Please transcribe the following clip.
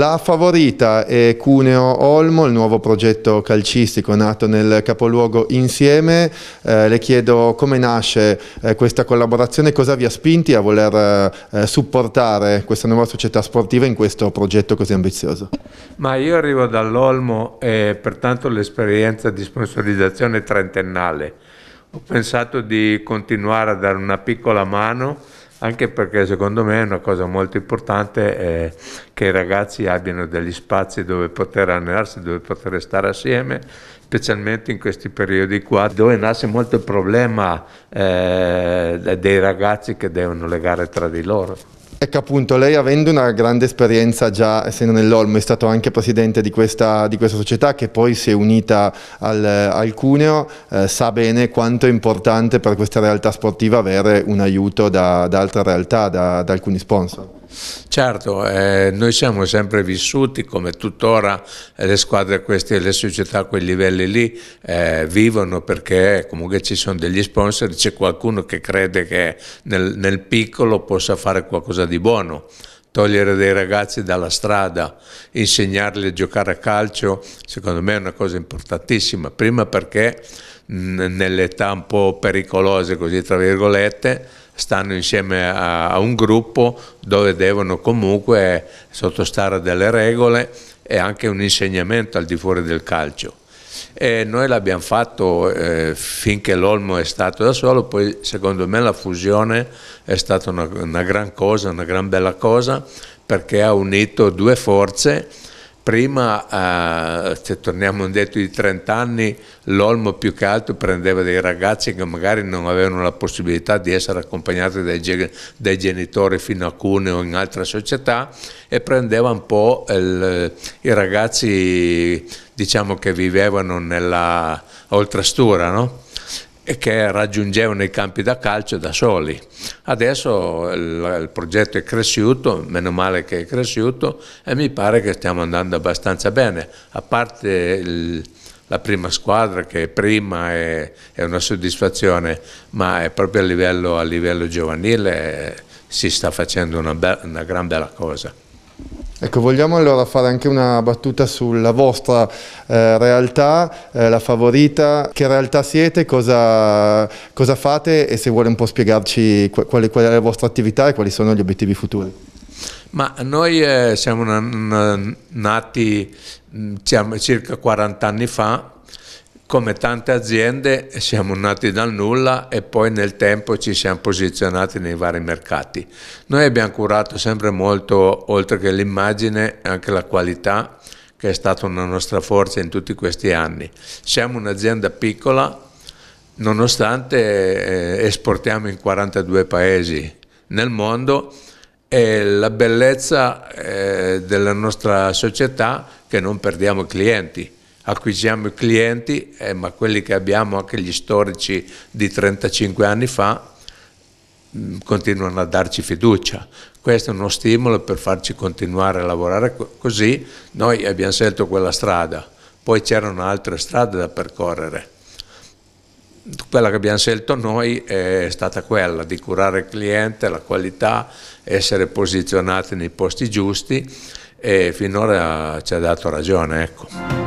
La favorita è Cuneo Olmo, il nuovo progetto calcistico nato nel capoluogo insieme. Eh, le chiedo come nasce eh, questa collaborazione, cosa vi ha spinti a voler eh, supportare questa nuova società sportiva in questo progetto così ambizioso? Ma io arrivo dall'Olmo e pertanto l'esperienza di sponsorizzazione trentennale. Ho pensato di continuare a dare una piccola mano anche perché secondo me è una cosa molto importante eh, che i ragazzi abbiano degli spazi dove poter allenarsi, dove poter stare assieme, specialmente in questi periodi qua dove nasce molto il problema eh, dei ragazzi che devono legare tra di loro. Ecco appunto lei avendo una grande esperienza già essendo nell'Olmo è stato anche presidente di questa, di questa società che poi si è unita al, al Cuneo eh, sa bene quanto è importante per questa realtà sportiva avere un aiuto da, da altre realtà, da, da alcuni sponsor. Certo, eh, noi siamo sempre vissuti come tuttora eh, le squadre, e le società a quei livelli lì eh, vivono perché comunque ci sono degli sponsor, c'è qualcuno che crede che nel, nel piccolo possa fare qualcosa di buono togliere dei ragazzi dalla strada, insegnarli a giocare a calcio, secondo me è una cosa importantissima. Prima perché nell'età un po' pericolose, così tra virgolette, stanno insieme a, a un gruppo dove devono comunque sottostare a delle regole e anche un insegnamento al di fuori del calcio. E noi l'abbiamo fatto eh, finché l'Olmo è stato da solo, poi secondo me la fusione è stata una, una gran cosa, una gran bella cosa, perché ha unito due forze Prima, eh, se torniamo indietro di 30 anni, l'Olmo più che altro prendeva dei ragazzi che magari non avevano la possibilità di essere accompagnati dai, dai genitori fino a Cuneo o in altre società e prendeva un po' il, i ragazzi diciamo, che vivevano nella oltrastura, no? e che raggiungevano i campi da calcio da soli. Adesso il, il, progetto è cresciuto, meno male che è cresciuto e mi pare che stiamo andando abbastanza bene, a parte il, la prima squadra che prima è, è una soddisfazione, ma è proprio a livello, a livello giovanile eh, si sta facendo una, una gran bella cosa. Ecco, vogliamo allora fare anche una battuta sulla vostra eh, realtà, eh, la favorita, che realtà siete, cosa, cosa, fate e se vuole un po' spiegarci quale, qual è la vostra attività e quali sono gli obiettivi futuri. Ma noi eh, siamo nati diciamo, circa 40 anni fa come tante aziende siamo nati dal nulla e poi nel tempo ci siamo posizionati nei vari mercati. Noi abbiamo curato sempre molto, oltre che l'immagine, anche la qualità, che è stata una nostra forza in tutti questi anni. Siamo un'azienda piccola, nonostante eh, esportiamo in 42 paesi nel mondo e la bellezza eh, della nostra società è che non perdiamo clienti acquisiamo i clienti, eh, ma quelli che abbiamo, anche gli storici di 35 anni fa, mh, mm, continuano a darci fiducia. Questo è uno stimolo per farci continuare a lavorare co così. Noi abbiamo scelto quella strada, poi c'erano altre strade da percorrere. Quella che abbiamo scelto noi è stata quella di curare il cliente, la qualità, essere posizionati nei posti giusti e finora ci ha dato ragione. Ecco.